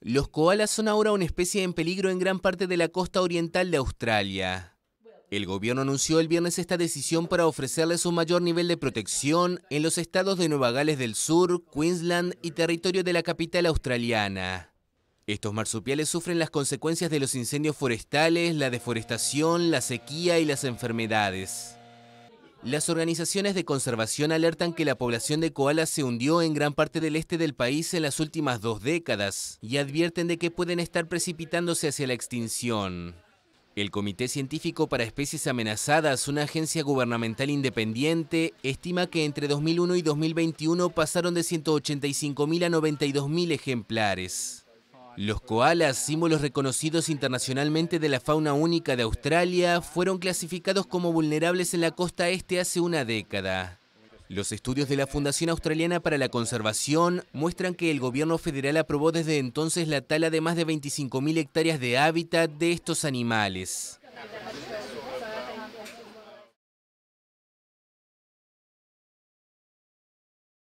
Los koalas son ahora una especie en peligro en gran parte de la costa oriental de Australia. El gobierno anunció el viernes esta decisión para ofrecerles un mayor nivel de protección en los estados de Nueva Gales del Sur, Queensland y territorio de la capital australiana. Estos marsupiales sufren las consecuencias de los incendios forestales, la deforestación, la sequía y las enfermedades. Las organizaciones de conservación alertan que la población de koalas se hundió en gran parte del este del país en las últimas dos décadas y advierten de que pueden estar precipitándose hacia la extinción. El Comité Científico para Especies Amenazadas, una agencia gubernamental independiente, estima que entre 2001 y 2021 pasaron de 185.000 a 92.000 ejemplares. Los koalas, símbolos reconocidos internacionalmente de la fauna única de Australia, fueron clasificados como vulnerables en la costa este hace una década. Los estudios de la Fundación Australiana para la Conservación muestran que el gobierno federal aprobó desde entonces la tala de más de 25.000 hectáreas de hábitat de estos animales.